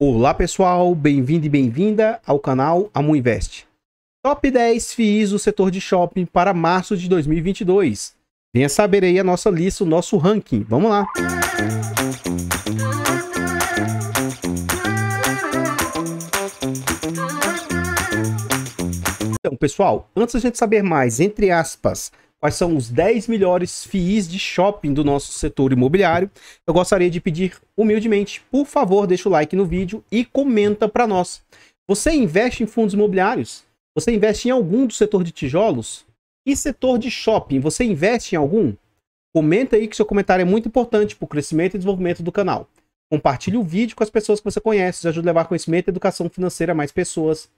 Olá pessoal, bem-vindo e bem-vinda ao canal Amu Invest. Top 10 FIIs do setor de shopping para março de 2022. Venha saber aí a nossa lista, o nosso ranking. Vamos lá! Então pessoal, antes da gente saber mais, entre aspas, quais são os 10 melhores FIIs de shopping do nosso setor imobiliário, eu gostaria de pedir humildemente, por favor, deixa o like no vídeo e comenta para nós. Você investe em fundos imobiliários? Você investe em algum do setor de tijolos? E setor de shopping, você investe em algum? Comenta aí que seu comentário é muito importante para o crescimento e desenvolvimento do canal. Compartilhe o vídeo com as pessoas que você conhece, ajuda a levar conhecimento e educação financeira a mais pessoas.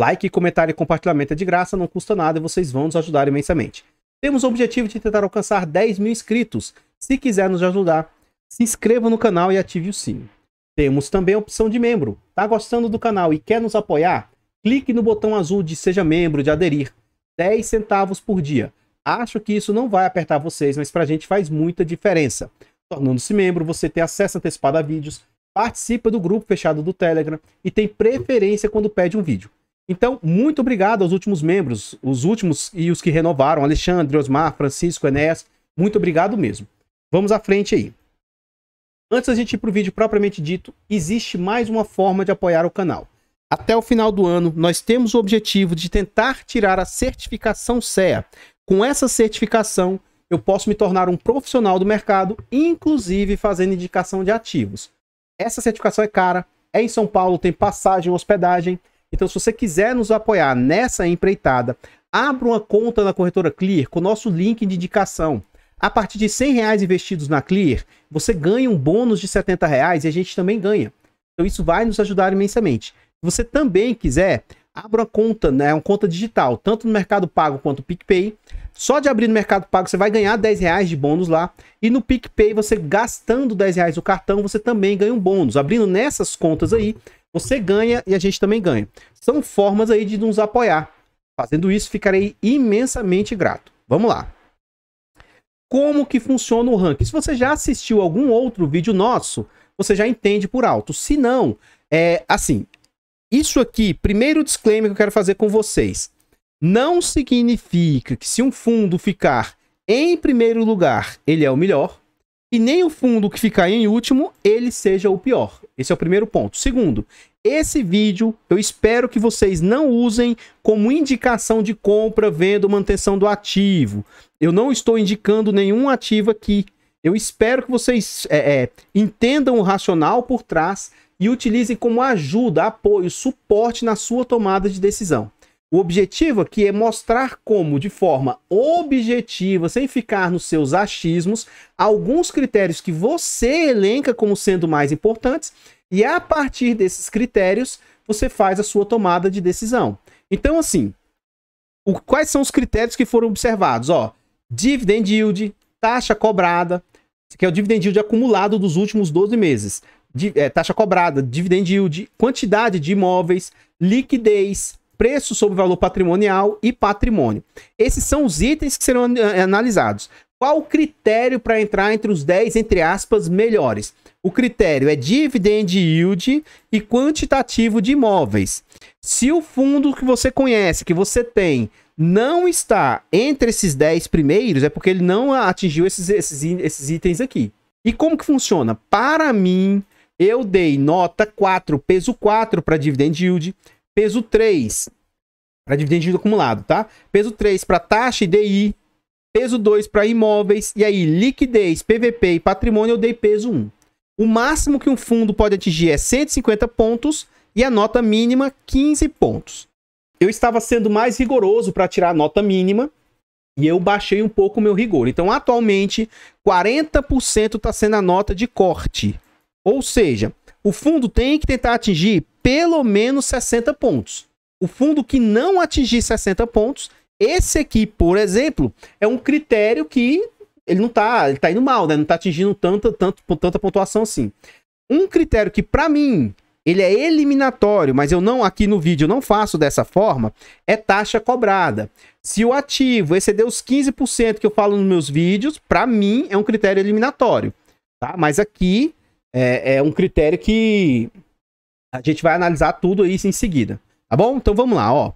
Like, comentário e compartilhamento é de graça, não custa nada e vocês vão nos ajudar imensamente. Temos o objetivo de tentar alcançar 10 mil inscritos. Se quiser nos ajudar, se inscreva no canal e ative o sino. Temos também a opção de membro. Tá gostando do canal e quer nos apoiar? Clique no botão azul de Seja Membro, de aderir. 10 centavos por dia. Acho que isso não vai apertar vocês, mas pra gente faz muita diferença. Tornando-se membro, você tem acesso antecipado a vídeos, participa do grupo fechado do Telegram e tem preferência quando pede um vídeo. Então, muito obrigado aos últimos membros, os últimos e os que renovaram, Alexandre, Osmar, Francisco, Enéas, muito obrigado mesmo. Vamos à frente aí. Antes da gente ir para o vídeo propriamente dito, existe mais uma forma de apoiar o canal. Até o final do ano, nós temos o objetivo de tentar tirar a certificação CEA. Com essa certificação, eu posso me tornar um profissional do mercado, inclusive fazendo indicação de ativos. Essa certificação é cara, é em São Paulo, tem passagem, hospedagem, então, se você quiser nos apoiar nessa empreitada, abra uma conta na corretora Clear com o nosso link de indicação. A partir de 100 investidos na Clear, você ganha um bônus de 70 e a gente também ganha. Então isso vai nos ajudar imensamente. Se você também quiser, abra uma conta, né, uma conta digital, tanto no Mercado Pago quanto no PicPay. Só de abrir no Mercado Pago você vai ganhar 10 de bônus lá. E no PicPay, você gastando 10 reais no cartão, você também ganha um bônus. Abrindo nessas contas aí, você ganha e a gente também ganha. São formas aí de nos apoiar. Fazendo isso, ficarei imensamente grato. Vamos lá. Como que funciona o ranking? Se você já assistiu algum outro vídeo nosso, você já entende por alto. Se não, é assim. Isso aqui, primeiro disclaimer que eu quero fazer com vocês. Não significa que se um fundo ficar em primeiro lugar, ele é o melhor e nem o fundo que ficar em último, ele seja o pior. Esse é o primeiro ponto. Segundo, esse vídeo eu espero que vocês não usem como indicação de compra, venda ou manutenção do ativo. Eu não estou indicando nenhum ativo aqui. Eu espero que vocês é, é, entendam o racional por trás e utilizem como ajuda, apoio, suporte na sua tomada de decisão. O objetivo aqui é mostrar como, de forma objetiva, sem ficar nos seus achismos, alguns critérios que você elenca como sendo mais importantes, e a partir desses critérios você faz a sua tomada de decisão. Então, assim, o, quais são os critérios que foram observados? Ó, dividend yield, taxa cobrada, que é o dividend yield acumulado dos últimos 12 meses, é, taxa cobrada, dividend yield, quantidade de imóveis, liquidez, preço sobre valor patrimonial e patrimônio. Esses são os itens que serão eh, analisados. Qual o critério para entrar entre os 10, entre aspas, melhores? O critério é dividend yield e quantitativo de imóveis. Se o fundo que você conhece, que você tem, não está entre esses 10 primeiros, é porque ele não atingiu esses, esses, esses itens aqui. E como que funciona? Para mim, eu dei nota 4, peso 4 para dividend yield, Peso 3 para dividendos acumulado, tá? Peso 3 para taxa e DI. Peso 2 para imóveis. E aí, liquidez, PVP e patrimônio, eu dei peso 1. O máximo que um fundo pode atingir é 150 pontos e a nota mínima 15 pontos. Eu estava sendo mais rigoroso para tirar a nota mínima e eu baixei um pouco o meu rigor. Então, atualmente, 40% está sendo a nota de corte. Ou seja, o fundo tem que tentar atingir pelo menos 60 pontos. O fundo que não atingir 60 pontos, esse aqui, por exemplo, é um critério que ele não está ele tá indo mal, né? Não está atingindo tanta, tanto, tanta pontuação assim. Um critério que para mim ele é eliminatório, mas eu não aqui no vídeo não faço dessa forma, é taxa cobrada. Se o ativo exceder os 15% que eu falo nos meus vídeos, para mim é um critério eliminatório, tá? Mas aqui é, é um critério que a gente vai analisar tudo isso em seguida, tá bom? Então vamos lá, ó.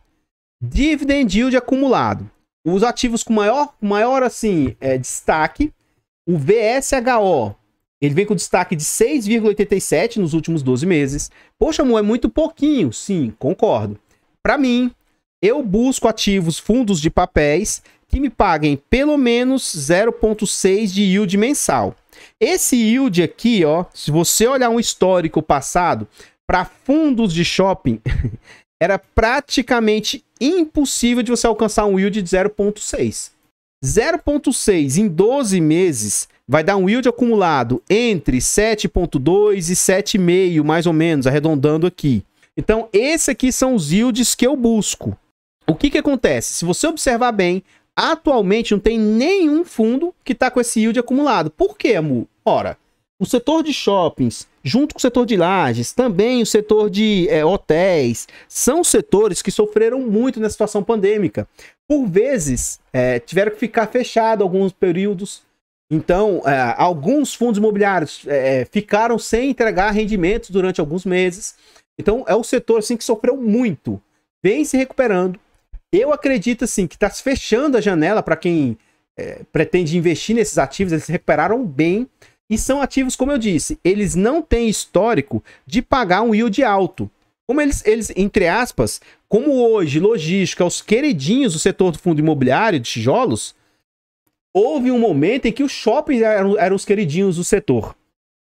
Dividend yield acumulado. Os ativos com maior, maior assim, é, destaque, o VSHO, ele vem com destaque de 6,87 nos últimos 12 meses. Poxa, amor, é muito pouquinho. Sim, concordo. Para mim, eu busco ativos, fundos de papéis que me paguem pelo menos 0,6 de yield mensal. Esse yield aqui, ó, se você olhar um histórico passado, para fundos de shopping, era praticamente impossível de você alcançar um yield de 0.6. 0.6 em 12 meses vai dar um yield acumulado entre 7.2 e 7,5, mais ou menos, arredondando aqui. Então, esses aqui são os yields que eu busco. O que, que acontece? Se você observar bem, atualmente não tem nenhum fundo que está com esse yield acumulado. Por quê, Amu? Ora, o setor de shoppings junto com o setor de lajes, também o setor de é, hotéis, são setores que sofreram muito na situação pandêmica. Por vezes, é, tiveram que ficar fechado alguns períodos. Então, é, alguns fundos imobiliários ficaram sem entregar rendimentos durante alguns meses. Então, é o setor assim, que sofreu muito, vem se recuperando. Eu acredito assim, que está se fechando a janela para quem pretende investir nesses ativos, eles se recuperaram bem e são ativos, como eu disse, eles não têm histórico de pagar um yield alto. Como eles, eles, entre aspas, como hoje, logística, os queridinhos do setor do fundo imobiliário de tijolos, houve um momento em que os shoppings eram, eram os queridinhos do setor.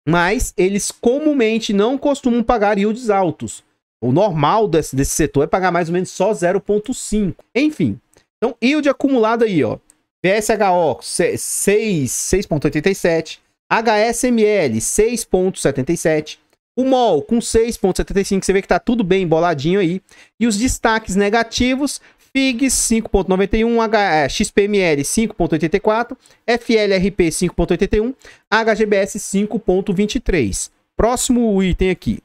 Mas eles comumente não costumam pagar yields altos. O normal desse, desse setor é pagar mais ou menos só 0,5. Enfim, então yield acumulado aí, ó. PSHO 6,87, HSML 6.77, o MOL com 6.75, você vê que tá tudo bem boladinho aí. E os destaques negativos, FIGS 5.91, XPML 5.84, FLRP 5.81, HGBS 5.23. Próximo item aqui.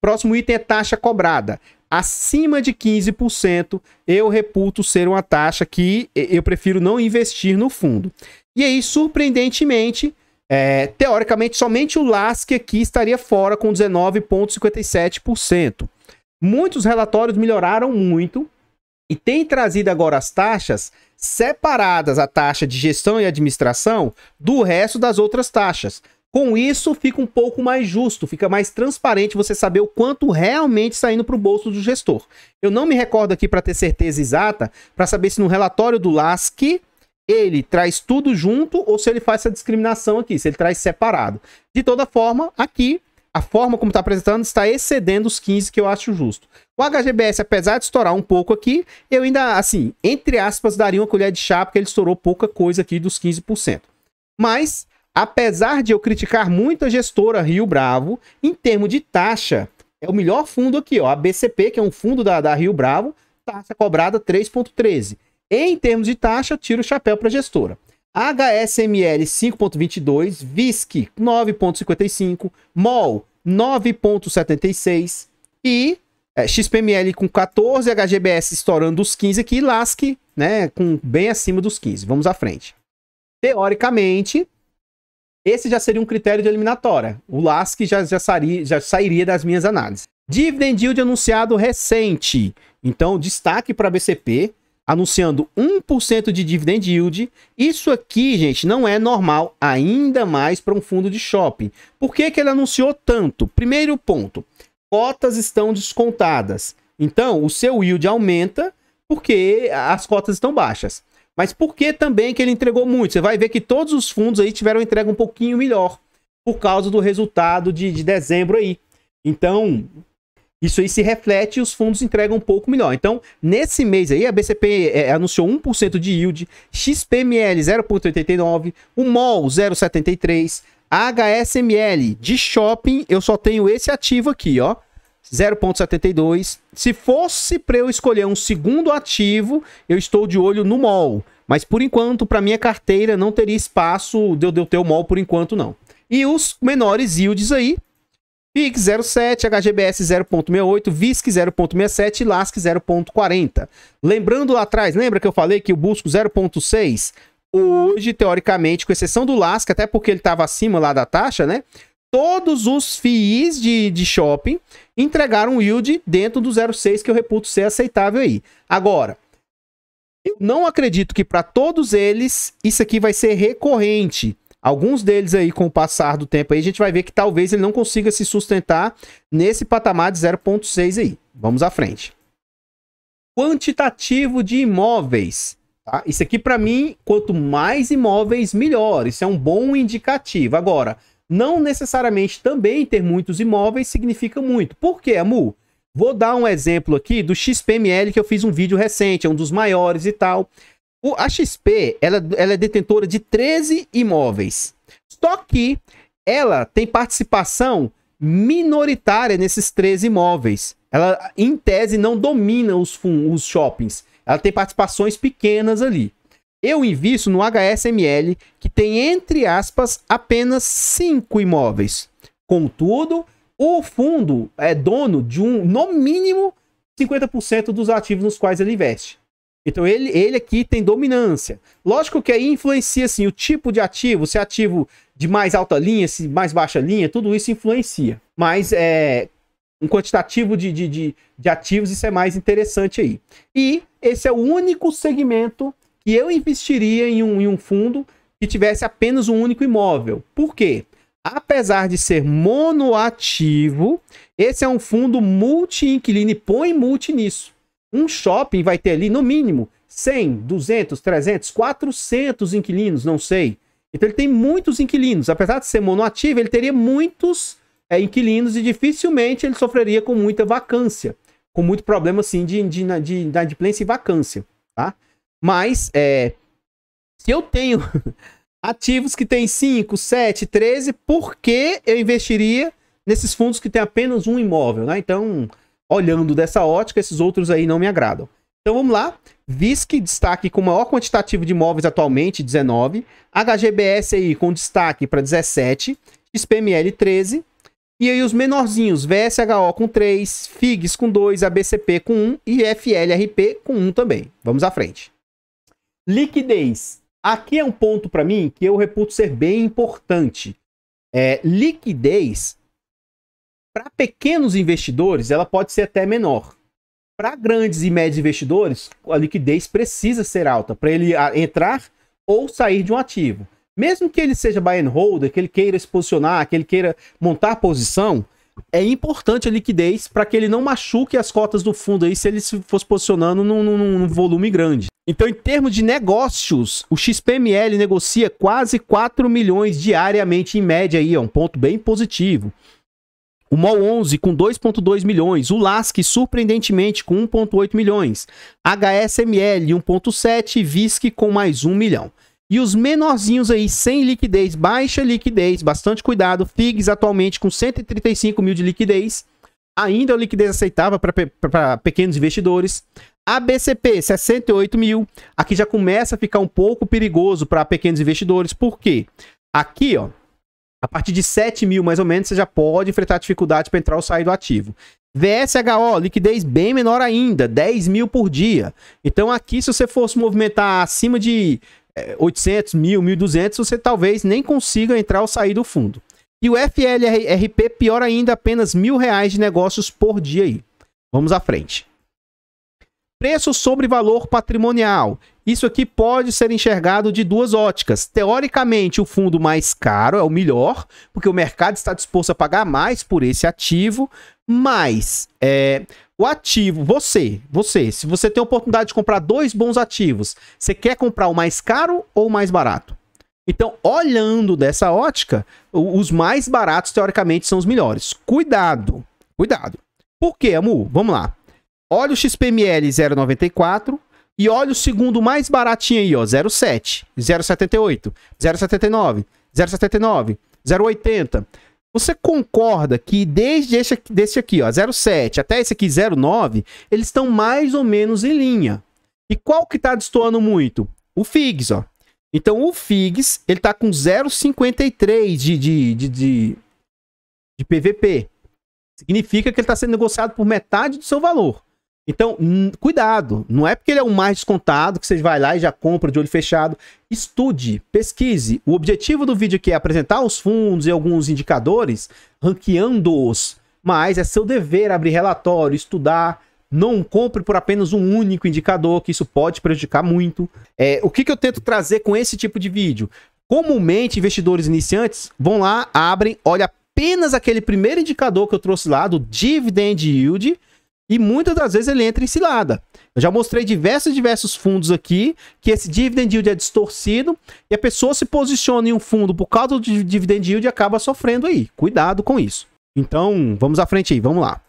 Próximo item é taxa cobrada. Acima de 15%, eu reputo ser uma taxa que eu prefiro não investir no fundo. E aí, surpreendentemente, é, teoricamente, somente o LASC aqui estaria fora com 19,57%. Muitos relatórios melhoraram muito e tem trazido agora as taxas separadas a taxa de gestão e administração do resto das outras taxas. Com isso, fica um pouco mais justo, fica mais transparente você saber o quanto realmente está indo para o bolso do gestor. Eu não me recordo aqui para ter certeza exata, para saber se no relatório do LASC ele traz tudo junto ou se ele faz essa discriminação aqui, se ele traz separado. De toda forma, aqui, a forma como está apresentando está excedendo os 15, que eu acho justo. O HGBS, apesar de estourar um pouco aqui, eu ainda, assim, entre aspas, daria uma colher de chá, porque ele estourou pouca coisa aqui dos 15%. Mas, apesar de eu criticar muito a gestora Rio Bravo, em termos de taxa, é o melhor fundo aqui, ó, a BCP, que é um fundo da, da Rio Bravo, taxa cobrada 3,13%. Em termos de taxa, tiro o chapéu para a gestora. HSML 5.22, VISC 9.55, MOL 9.76 e é, XPML com 14, HGBS estourando os 15 aqui, LASC né, com bem acima dos 15. Vamos à frente. Teoricamente, esse já seria um critério de eliminatória. O LASC já, já, sairia, já sairia das minhas análises. Dividend Yield anunciado recente. Então, destaque para a BCP anunciando 1% de dividend yield. Isso aqui, gente, não é normal, ainda mais para um fundo de shopping. Por que, que ele anunciou tanto? Primeiro ponto, cotas estão descontadas. Então, o seu yield aumenta porque as cotas estão baixas. Mas por que também que ele entregou muito? Você vai ver que todos os fundos aí tiveram entrega um pouquinho melhor por causa do resultado de, de dezembro aí. Então, isso aí se reflete e os fundos entregam um pouco melhor. Então, nesse mês aí, a BCP é, anunciou 1% de yield, XPML 0,89, o MOL 0,73, HSML de shopping, eu só tenho esse ativo aqui, ó. 0,72. Se fosse para eu escolher um segundo ativo, eu estou de olho no MOL. Mas por enquanto, para minha carteira, não teria espaço de eu ter o MOL por enquanto, não. E os menores yields aí, PIG 0.7, HGBS 0.68, VISC 0.67 e LASC 0.40. Lembrando lá atrás, lembra que eu falei que o Busco 0.6, hoje, teoricamente, com exceção do LASC, até porque ele estava acima lá da taxa, né? Todos os FIIs de, de shopping entregaram um yield dentro do 0.6 que eu reputo ser aceitável aí. Agora, eu não acredito que para todos eles isso aqui vai ser recorrente. Alguns deles aí, com o passar do tempo aí, a gente vai ver que talvez ele não consiga se sustentar nesse patamar de 0,6 aí. Vamos à frente. Quantitativo de imóveis. Tá? Isso aqui, para mim, quanto mais imóveis, melhor. Isso é um bom indicativo. Agora, não necessariamente também ter muitos imóveis significa muito. Por quê, Amu? Vou dar um exemplo aqui do XPML que eu fiz um vídeo recente, é um dos maiores e tal. O, a XP, ela, ela é detentora de 13 imóveis. Só que ela tem participação minoritária nesses 13 imóveis. Ela, em tese, não domina os, os shoppings. Ela tem participações pequenas ali. Eu invisto no HSML, que tem, entre aspas, apenas 5 imóveis. Contudo, o fundo é dono de um, no mínimo, 50% dos ativos nos quais ele investe. Então ele, ele aqui tem dominância. Lógico que aí influencia assim, o tipo de ativo, se é ativo de mais alta linha, se mais baixa linha, tudo isso influencia. Mas é, um quantitativo de, de, de, de, ativos, isso é mais interessante aí. E esse é o único segmento que eu investiria em um, em um fundo que tivesse apenas um único imóvel. Por quê? Apesar de ser monoativo, esse é um fundo multi-inquilino e põe multi nisso. Um shopping vai ter ali, no mínimo, 100, 200, 300, 400 inquilinos, não sei. Então ele tem muitos inquilinos. Apesar de ser monoativo, ele teria muitos é, inquilinos e dificilmente ele sofreria com muita vacância. Com muito problema, assim, de, de, de inadimplência e vacância, tá? Mas, é, se eu tenho ativos que tem 5, 7, 13, por que eu investiria nesses fundos que tem apenas um imóvel, né? Então, olhando dessa ótica, esses outros aí não me agradam. Então vamos lá. VISC destaque com maior quantitativo de imóveis atualmente, 19. HGBS aí com destaque para 17. XPML 13. E aí os menorzinhos, VSHO com 3, FIGS com 2, ABCP com 1 e FLRP com 1 também. Vamos à frente. Liquidez. Aqui é um ponto para mim que eu reputo ser bem importante. É, liquidez para pequenos investidores, ela pode ser até menor. Para grandes e médios investidores, a liquidez precisa ser alta para ele ah, entrar ou sair de um ativo. Mesmo que ele seja buy and holder, que ele queira se posicionar, que ele queira montar a posição, é importante a liquidez para que ele não machuque as cotas do fundo aí se ele se fosse posicionando num, num, num, volume grande. Então, em termos de negócios, o XPML negocia quase 4 milhões diariamente em média aí, é um ponto bem positivo. O MOL 11 com 2,2 milhões. O LASC, surpreendentemente, com 1,8 milhões. HSML 1,7. VISC com mais 1 milhão. E os menorzinhos aí, sem liquidez, baixa liquidez, bastante cuidado. FIGS atualmente com 135 mil de liquidez. Ainda é uma liquidez aceitável para pequenos investidores. ABCP, 68 mil. Aqui já começa a ficar um pouco perigoso para pequenos investidores. Por quê? Aqui, ó, a partir de 7 mil, mais ou menos, você já pode enfrentar dificuldade para entrar ou sair do ativo. VSHO, liquidez bem menor ainda, 10 mil por dia. Então aqui, se você fosse movimentar acima de 800 é, mil, 1.200, você talvez nem consiga entrar ou sair do fundo. E o FLRP, pior ainda, apenas mil reais de negócios por dia aí. Vamos à frente. Preço sobre valor patrimonial. Isso aqui pode ser enxergado de duas óticas. Teoricamente, o fundo mais caro é o melhor, porque o mercado está disposto a pagar mais por esse ativo, mas é, o ativo, você, você, se você tem a oportunidade de comprar dois bons ativos, você quer comprar o mais caro ou o mais barato? Então, olhando dessa ótica, os mais baratos, teoricamente, são os melhores. Cuidado, cuidado. Por quê, Amu? Vamos lá. Olha o XPML 094, e olha o segundo mais baratinho aí, ó, 0,7, 0,78, 0,79, 0,79, 0,80. Você concorda que desde esse, desse aqui, ó, 0,7 até esse aqui, 0,9, eles estão mais ou menos em linha. E qual que está destoando muito? O FIGS, ó. Então, o FIGS, ele tá com 0,53 de, de, de, de, de PVP. Significa que ele está sendo negociado por metade do seu valor. Então, cuidado. Não é porque ele é o mais descontado que você vai lá e já compra de olho fechado. Estude, pesquise. O objetivo do vídeo aqui é apresentar os fundos e alguns indicadores, ranqueando-os. Mas é seu dever abrir relatório, estudar, não compre por apenas um único indicador, que isso pode prejudicar muito. É, o que, que eu tento trazer com esse tipo de vídeo? Comumente, investidores iniciantes vão lá, abrem, olha apenas aquele primeiro indicador que eu trouxe lá, do Dividend Yield, e muitas das vezes ele entra em cilada. Eu já mostrei diversos, diversos fundos aqui que esse dividend yield é distorcido e a pessoa se posiciona em um fundo por causa do dividend yield e acaba sofrendo aí. Cuidado com isso. Então, vamos à frente aí, vamos lá.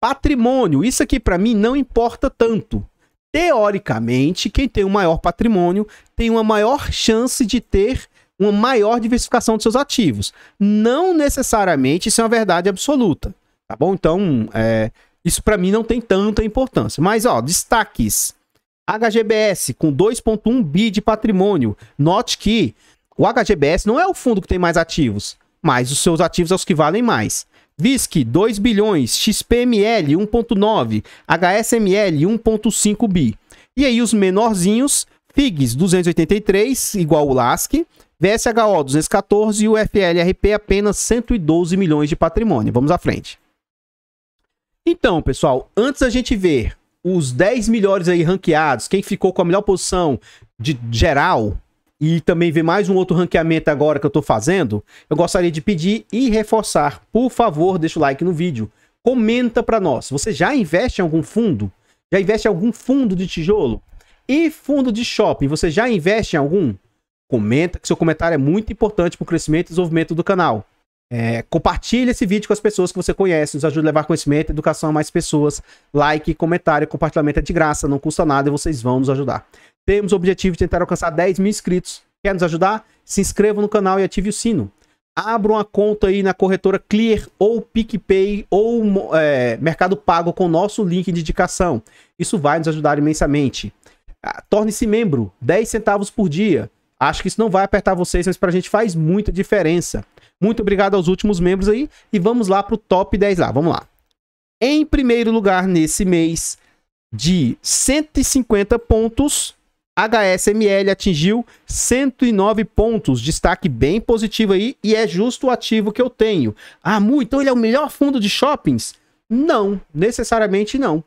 Patrimônio, isso aqui para mim não importa tanto. Teoricamente, quem tem o um maior patrimônio tem uma maior chance de ter uma maior diversificação dos seus ativos. Não necessariamente isso é uma verdade absoluta. Tá bom? Então, é, isso para mim não tem tanta importância. Mas, ó, destaques. HGBS com 2.1 bi de patrimônio. Note que o HGBS não é o fundo que tem mais ativos, mas os seus ativos são é os que valem mais. VISC 2 bilhões, XPML 1.9, HSML 1.5 bi. E aí os menorzinhos, FIGS 283 igual o LASC, VSHO 214 e o FLRP apenas 112 milhões de patrimônio. Vamos à frente. Então, pessoal, antes a gente ver os 10 melhores aí ranqueados, quem ficou com a melhor posição de geral, e também ver mais um outro ranqueamento agora que eu tô fazendo, eu gostaria de pedir e reforçar, por favor, deixa o like no vídeo. Comenta para nós, você já investe em algum fundo? Já investe em algum fundo de tijolo? E fundo de shopping, você já investe em algum? Comenta que seu comentário é muito importante para o crescimento e desenvolvimento do canal. É, compartilhe esse vídeo com as pessoas que você conhece, nos ajuda a levar conhecimento, educação a mais pessoas. Like, comentário, compartilhamento é de graça, não custa nada e vocês vão nos ajudar. Temos o objetivo de tentar alcançar 10 mil inscritos. Quer nos ajudar? Se inscreva no canal e ative o sino. Abra uma conta aí na corretora Clear ou PicPay ou é, Mercado Pago com o nosso link de indicação. Isso vai nos ajudar imensamente. Ah, torne-se membro, 10 centavos por dia. Acho que isso não vai apertar vocês, mas para a gente faz muita diferença. Muito obrigado aos últimos membros aí. E vamos lá para o top 10 lá. Vamos lá. Em primeiro lugar nesse mês de 150 pontos, HSML atingiu 109 pontos. Destaque bem positivo aí e é justo o ativo que eu tenho. Ah, Mu, então ele é o melhor fundo de shoppings? Não, necessariamente não.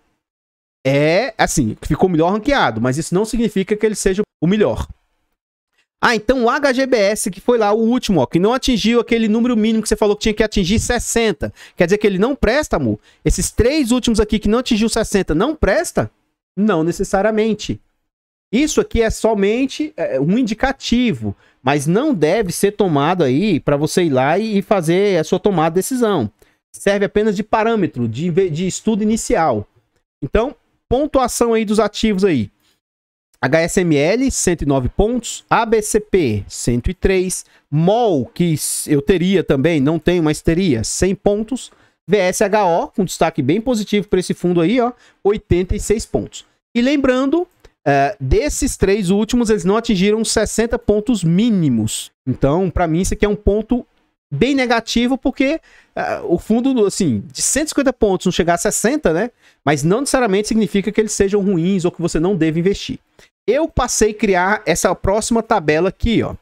É, assim, ficou melhor ranqueado, mas isso não significa que ele seja o melhor. Ah, então o HGBS, que foi lá o último, ó, que não atingiu aquele número mínimo que você falou que tinha que atingir 60. Quer dizer que ele não presta, amor? Esses três últimos aqui que não atingiu 60 não presta? Não necessariamente. Isso aqui é somente é, um indicativo, mas não deve ser tomado aí para você ir lá e, e fazer a sua tomada de decisão. Serve apenas de parâmetro, de, de estudo inicial. Então, pontuação aí dos ativos aí. HSML, 109 pontos. ABCP, 103. MOL, que eu teria também, não tenho, mas teria 100 pontos. VSHO, com um destaque bem positivo para esse fundo aí, ó, 86 pontos. E lembrando, uh, desses três últimos, eles não atingiram 60 pontos mínimos. Então, para mim, isso aqui é um ponto bem negativo, porque uh, o fundo, assim, de 150 pontos não chegar a 60, né? Mas não necessariamente significa que eles sejam ruins ou que você não deve investir. Eu passei a criar essa próxima tabela aqui, ó.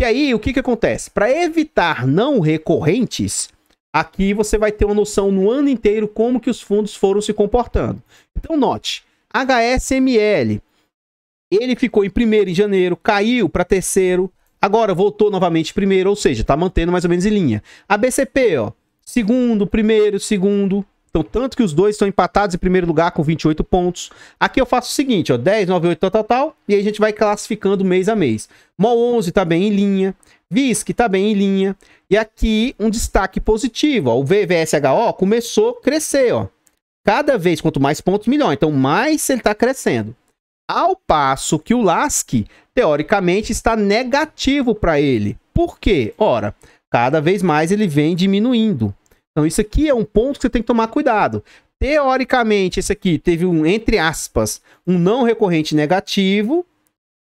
E aí, o que, que acontece? Para evitar não recorrentes, aqui você vai ter uma noção no ano inteiro como que os fundos foram se comportando. Então, note, HSML, ele ficou em primeiro em janeiro, caiu para terceiro, Agora voltou novamente primeiro, ou seja, está mantendo mais ou menos em linha. A BCP, ó, segundo, primeiro, segundo. Então, tanto que os dois estão empatados em primeiro lugar com 28 pontos. Aqui eu faço o seguinte, ó, 10, 9, 8, tal, tal, tal. E aí a gente vai classificando mês a mês. MOL 11 está bem em linha. VISC está bem em linha. E aqui um destaque positivo, ó, o VVSHO começou a crescer, ó. Cada vez, quanto mais pontos, melhor. Então, mais ele está crescendo. Ao passo que o LASC teoricamente está negativo para ele. Por quê? Ora, cada vez mais ele vem diminuindo. Então isso aqui é um ponto que você tem que tomar cuidado. Teoricamente, esse aqui teve um, entre aspas, um não recorrente negativo.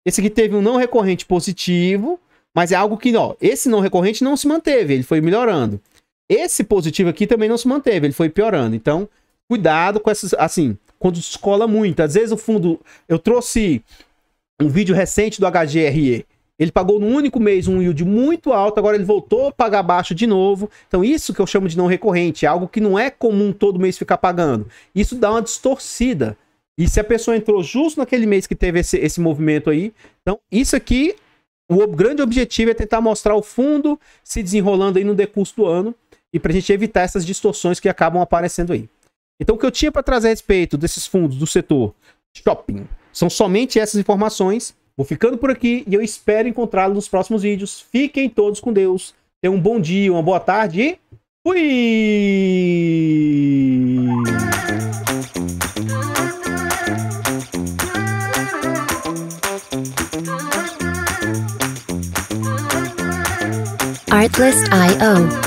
Esse aqui teve um não recorrente positivo. Mas é algo que, ó, esse não recorrente não se manteve, ele foi melhorando. Esse positivo aqui também não se manteve, ele foi piorando. Então, cuidado com essas, assim, quando descola muito. Às vezes o fundo, eu trouxe um vídeo recente do HGRE. Ele pagou no único mês um yield muito alto, agora ele voltou a pagar baixo de novo. Então, isso que eu chamo de não recorrente, é algo que não é comum todo mês ficar pagando. Isso dá uma distorcida. E se a pessoa entrou justo naquele mês que teve esse, esse movimento aí, então isso aqui, o grande objetivo é tentar mostrar o fundo se desenrolando aí no decurso do ano e para a gente evitar essas distorções que acabam aparecendo aí. Então, o que eu tinha para trazer a respeito desses fundos do setor Shopping. São somente essas informações. Vou ficando por aqui e eu espero encontrá-lo nos próximos vídeos. Fiquem todos com Deus. Tenham um bom dia, uma boa tarde e fui! Artlist.io